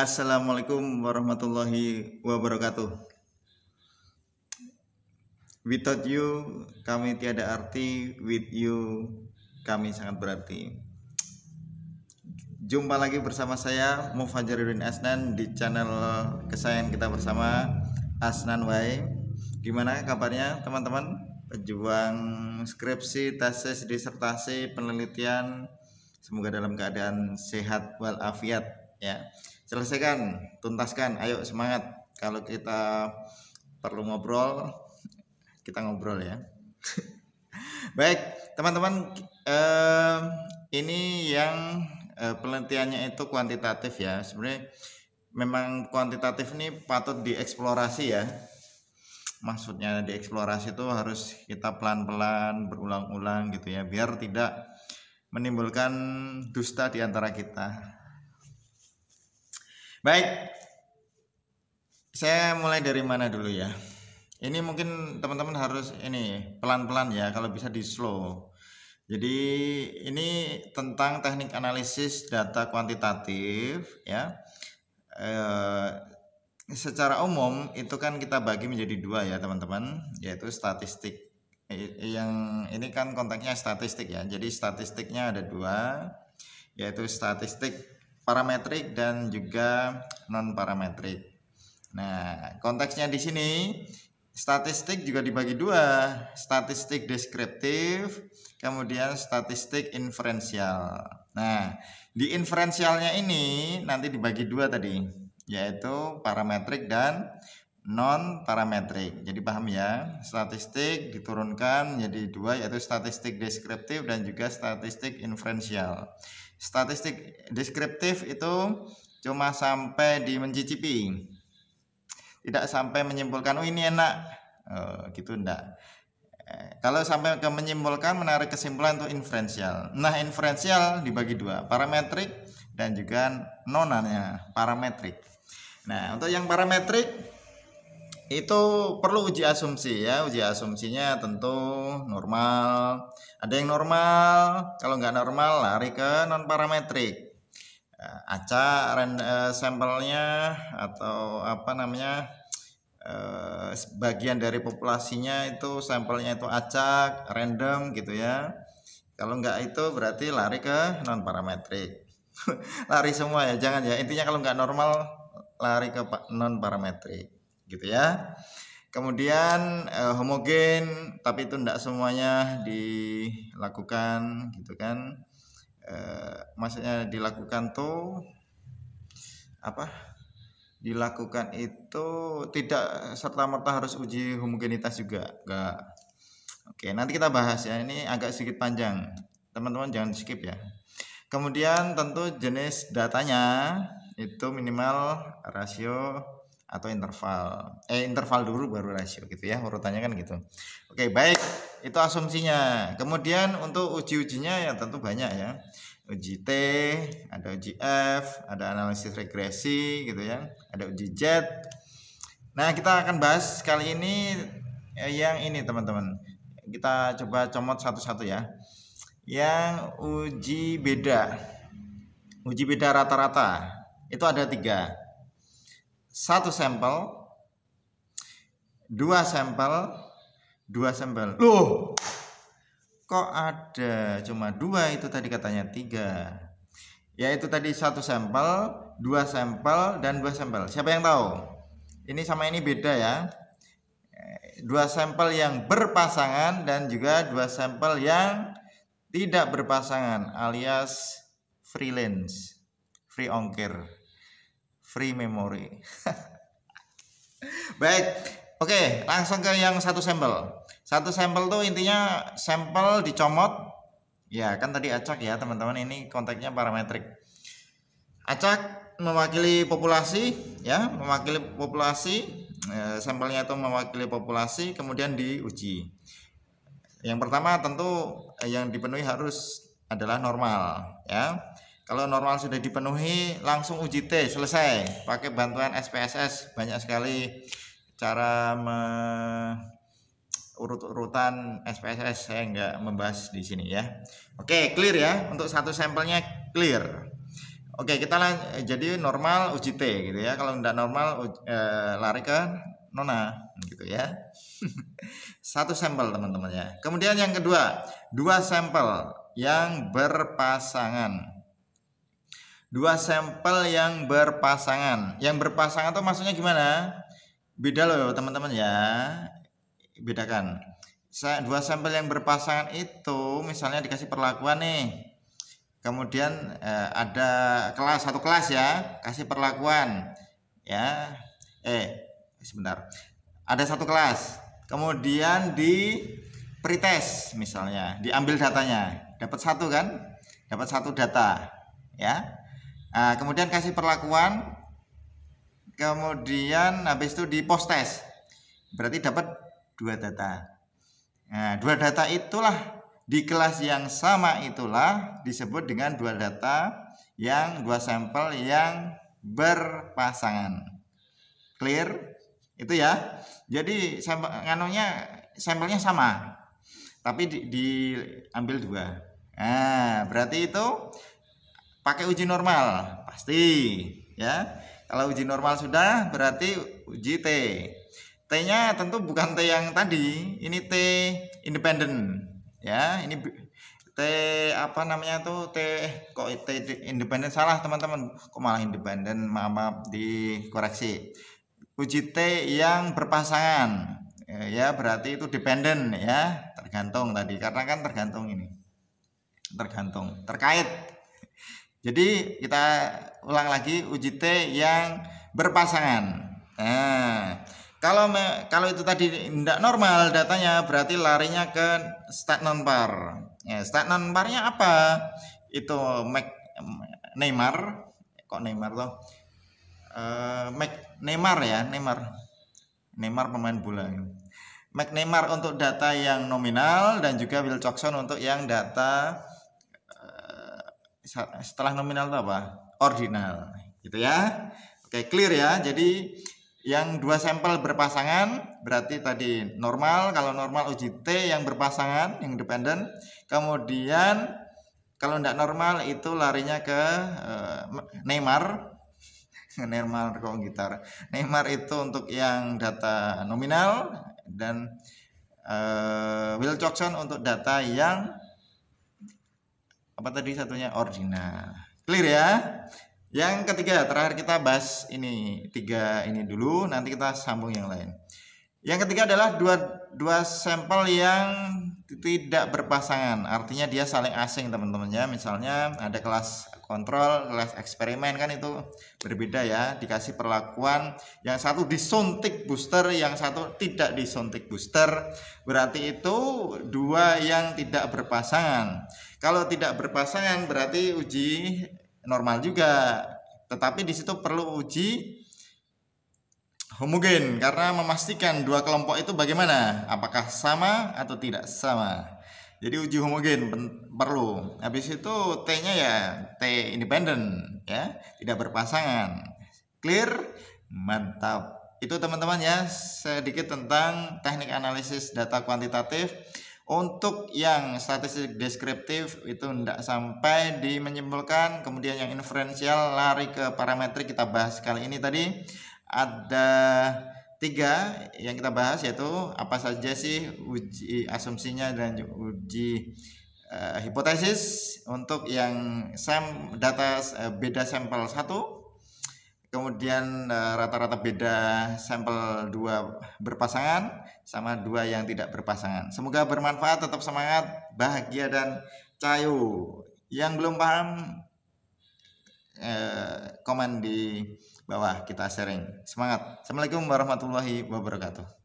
Assalamualaikum warahmatullahi wabarakatuh. Without you kami tiada arti, with you kami sangat berarti. Jumpa lagi bersama saya Mufajarudin Asnan di channel kesayangan kita bersama Asnan Wai. Gimana kabarnya teman-teman? Pejuang skripsi, tesis, disertasi, penelitian semoga dalam keadaan sehat walafiat ya selesaikan tuntaskan ayo semangat kalau kita perlu ngobrol kita ngobrol ya baik teman-teman eh, ini yang eh, penelitiannya itu kuantitatif ya sebenarnya memang kuantitatif ini patut dieksplorasi ya maksudnya dieksplorasi itu harus kita pelan-pelan berulang-ulang gitu ya biar tidak menimbulkan dusta di antara kita Baik, saya mulai dari mana dulu ya? Ini mungkin teman-teman harus ini pelan-pelan ya, kalau bisa di slow. Jadi ini tentang teknik analisis data kuantitatif ya. E, secara umum itu kan kita bagi menjadi dua ya teman-teman, yaitu statistik yang ini kan konteksnya statistik ya. Jadi statistiknya ada dua, yaitu statistik parametrik dan juga non parametrik. Nah, konteksnya di sini statistik juga dibagi dua, statistik deskriptif, kemudian statistik inferensial. Nah, di inferensialnya ini nanti dibagi dua tadi, yaitu parametrik dan non parametrik. Jadi paham ya, statistik diturunkan jadi dua yaitu statistik deskriptif dan juga statistik inferensial statistik deskriptif itu cuma sampai di mencicipi tidak sampai menyimpulkan oh ini enak oh, gitu enggak eh, kalau sampai ke menyimpulkan menarik kesimpulan itu inferensial nah inferensial dibagi dua parametrik dan juga nonannya parametrik nah untuk yang parametrik itu perlu uji asumsi ya uji asumsinya tentu normal ada yang normal kalau nggak normal lari ke non parametrik eh, acak eh, sampelnya atau apa namanya eh, bagian dari populasinya itu sampelnya itu acak random gitu ya kalau nggak itu berarti lari ke non parametrik lari semua ya jangan ya intinya kalau nggak normal lari ke non parametrik gitu ya. Kemudian eh, homogen tapi itu tidak semuanya dilakukan gitu kan. Eh, maksudnya dilakukan tuh apa? dilakukan itu tidak serta merta harus uji homogenitas juga enggak oke nanti kita bahas ya ini agak sedikit panjang teman-teman jangan skip ya kemudian tentu jenis datanya itu minimal rasio atau interval eh interval dulu baru rasio gitu ya urutannya kan gitu oke baik itu asumsinya kemudian untuk uji-ujinya ya tentu banyak ya uji T ada uji F ada analisis regresi gitu ya ada uji Z nah kita akan bahas kali ini eh, yang ini teman-teman kita coba comot satu-satu ya yang uji beda uji beda rata-rata itu ada tiga satu sampel, dua sampel, dua sampel. Loh, kok ada cuma dua itu tadi katanya tiga. Yaitu tadi satu sampel, dua sampel, dan dua sampel. Siapa yang tahu? Ini sama ini beda ya. Dua sampel yang berpasangan dan juga dua sampel yang tidak berpasangan alias freelance, free ongkir free memory baik oke langsung ke yang satu sampel satu sampel tuh intinya sampel dicomot ya kan tadi acak ya teman-teman ini konteksnya parametrik acak mewakili populasi ya mewakili populasi e, sampelnya itu mewakili populasi kemudian diuji yang pertama tentu eh, yang dipenuhi harus adalah normal ya kalau normal sudah dipenuhi, langsung uji T selesai. Pakai bantuan SPSS banyak sekali cara me urut-urutan SPSS saya nggak membahas di sini ya. Oke, clear ya. Untuk satu sampelnya clear. Oke, kita lanjut. jadi normal uji T gitu ya. Kalau tidak normal uji, eh, lari ke nona gitu ya. satu sampel teman-teman ya. Kemudian yang kedua, dua sampel yang berpasangan dua sampel yang berpasangan. Yang berpasangan itu maksudnya gimana? Beda loh teman-teman ya. Bedakan. Dua sampel yang berpasangan itu misalnya dikasih perlakuan nih. Kemudian eh, ada kelas satu kelas ya, kasih perlakuan ya. Eh, sebentar. Ada satu kelas. Kemudian di pretest misalnya, diambil datanya. Dapat satu kan? Dapat satu data ya Nah, kemudian kasih perlakuan. Kemudian habis itu di post test. Berarti dapat dua data. Nah, dua data itulah di kelas yang sama itulah disebut dengan dua data yang dua sampel yang berpasangan. Clear? Itu ya. Jadi sampel sampelnya sama. Tapi di, diambil dua. Nah, berarti itu pakai uji normal pasti ya kalau uji normal sudah berarti uji T T nya tentu bukan T yang tadi ini T independen ya ini T apa namanya tuh T kok T independen salah teman-teman kok malah independen maaf, maaf dikoreksi uji T yang berpasangan ya berarti itu dependen ya tergantung tadi karena kan tergantung ini tergantung terkait jadi kita ulang lagi uji T yang berpasangan. Nah, kalau me, kalau itu tadi tidak normal datanya berarti larinya ke stat non par. Ya, non parnya apa? Itu Mac, Neymar kok Neymar toh? Eh, Mac, Neymar ya, Neymar. Neymar pemain bola. Mac Neymar untuk data yang nominal dan juga Wilcoxon untuk yang data setelah nominal itu apa? Ordinal, gitu ya. Oke, clear ya. Jadi yang dua sampel berpasangan berarti tadi normal, kalau normal uji t yang berpasangan, yang independen. Kemudian kalau tidak normal itu larinya ke uh, Neymar. Neymar kok gitar. Neymar itu untuk yang data nominal dan uh, Will Jackson untuk data yang apa tadi satunya original clear ya yang ketiga terakhir kita bahas ini tiga ini dulu nanti kita sambung yang lain yang ketiga adalah dua dua sampel yang tidak berpasangan artinya dia saling asing teman-teman ya misalnya ada kelas kontrol less eksperimen kan itu berbeda ya dikasih perlakuan yang satu disuntik booster yang satu tidak disuntik booster berarti itu dua yang tidak berpasangan kalau tidak berpasangan berarti uji normal juga tetapi di situ perlu uji homogen karena memastikan dua kelompok itu bagaimana apakah sama atau tidak sama jadi uji homogen perlu habis itu T-nya ya T independen ya tidak berpasangan clear mantap itu teman-teman ya sedikit tentang teknik analisis data kuantitatif untuk yang statistik deskriptif itu tidak sampai di menyimpulkan kemudian yang inferensial lari ke parametrik kita bahas kali ini tadi ada tiga yang kita bahas yaitu apa saja sih uji asumsinya dan uji uh, hipotesis untuk yang sam data uh, beda sampel satu kemudian eh, rata-rata uh, beda sampel dua berpasangan sama dua yang tidak berpasangan semoga bermanfaat tetap semangat bahagia dan cayu yang belum paham eh, komen di bawah kita sharing. Semangat. Assalamualaikum warahmatullahi wabarakatuh.